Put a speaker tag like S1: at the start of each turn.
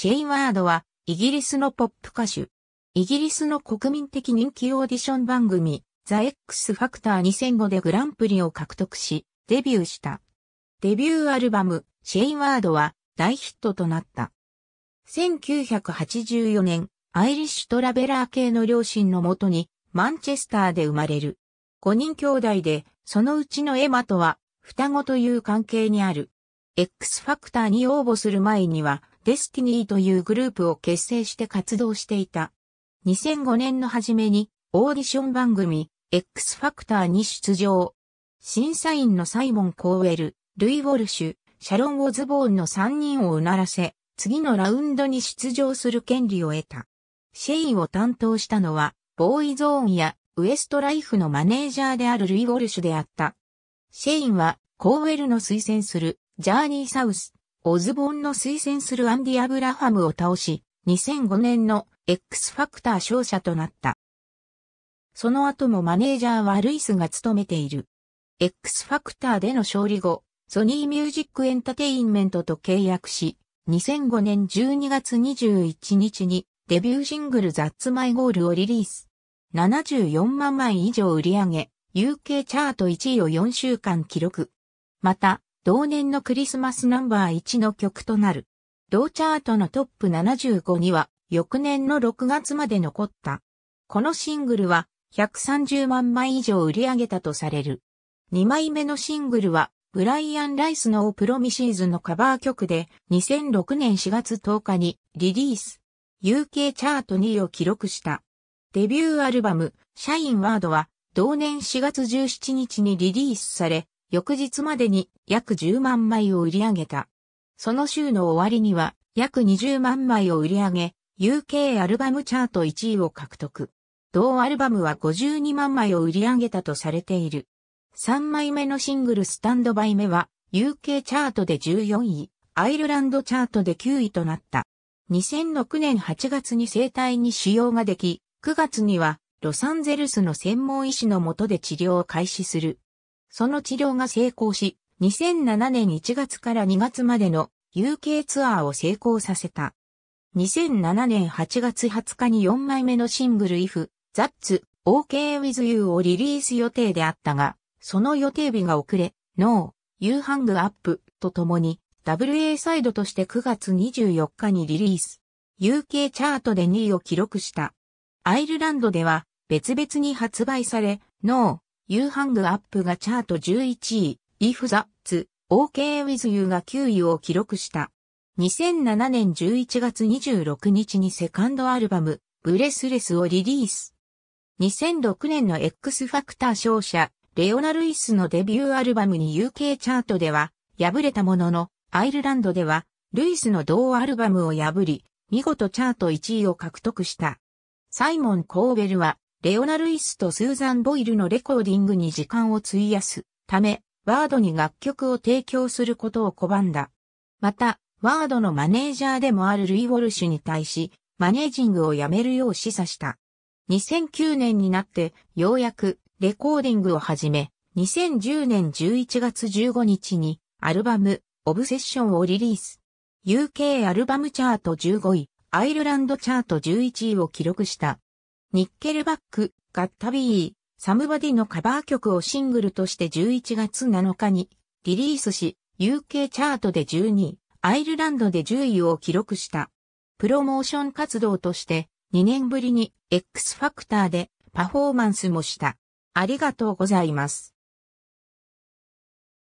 S1: シェイワードは、イギリスのポップ歌手。イギリスの国民的人気オーディション番組、ザ・エックス・ファクター2005でグランプリを獲得し、デビューした。デビューアルバム、シェイワードは大ヒットとなった。1984年、アイリッシュトラベラー系の両親のもとに、マンチェスターで生まれる。5人兄弟で、そのうちのエマとは、双子という関係にある。X ファクターに応募する前には、デスティニーというグループを結成して活動していた。2005年の初めにオーディション番組 X ファクターに出場。審査員のサイモン・コーウェル、ルイ・ウォルシュ、シャロン・オズボーンの3人をうならせ、次のラウンドに出場する権利を得た。シェイを担当したのは、ボーイゾーンやウエストライフのマネージャーであるルイ・ウォルシュであった。シェインは、コーウェルの推薦する、ジャーニー・サウス、オズボンの推薦するアンディ・アブラハムを倒し、2005年の X ファクター勝者となった。その後もマネージャーはルイスが務めている。X ファクターでの勝利後、ソニーミュージックエンタテインメントと契約し、2005年12月21日にデビューシングルザッツマイゴールをリリース。74万枚以上売り上げ、UK チャート1位を4週間記録。また、同年のクリスマスナンバー1の曲となる。同チャートのトップ75には、翌年の6月まで残った。このシングルは、130万枚以上売り上げたとされる。2枚目のシングルは、ブライアン・ライスのオプロミシーズのカバー曲で2006年4月10日にリリース。UK チャート2位を記録した。デビューアルバム、シャインワードは同年4月17日にリリースされ、翌日までに約10万枚を売り上げた。その週の終わりには約20万枚を売り上げ、UK アルバムチャート1位を獲得。同アルバムは52万枚を売り上げたとされている。3枚目のシングルスタンドバイ目は UK チャートで14位、アイルランドチャートで9位となった。2006年8月に生体に使用ができ、9月にはロサンゼルスの専門医師のもとで治療を開始する。その治療が成功し、2007年1月から2月までの UK ツアーを成功させた。2007年8月20日に4枚目のシングル If That's OK With You をリリース予定であったが、その予定日が遅れ、No, You Hang Up とともに WA サイドとして9月24日にリリース。UK チャートで2位を記録した。アイルランドでは別々に発売され、No, You Hang Up がチャート11位、If That's OK With You が9位を記録した。2007年11月26日にセカンドアルバム、ブレスレスをリリース。2006年の X ファクター勝者、レオナ・ルイスのデビューアルバムに UK チャートでは敗れたものの、アイルランドではルイスの同アルバムを破り、見事チャート1位を獲得した。サイモン・コーベルはレオナ・ルイスとスーザン・ボイルのレコーディングに時間を費やすため、ワードに楽曲を提供することを拒んだ。また、ワードのマネージャーでもあるルイ・ウォルシュに対し、マネージングをやめるよう示唆した。2009年になって、ようやくレコーディングを始め、2010年11月15日にアルバム、オブセッションをリリース。UK アルバムチャート15位、アイルランドチャート11位を記録した。ニッケルバック、ガッタビー、サムバディのカバー曲をシングルとして11月7日にリリースし、UK チャートで12位、アイルランドで10位を記録した。プロモーション活動として2年ぶりに X ファクターでパフォーマンスもした。ありがとうございます。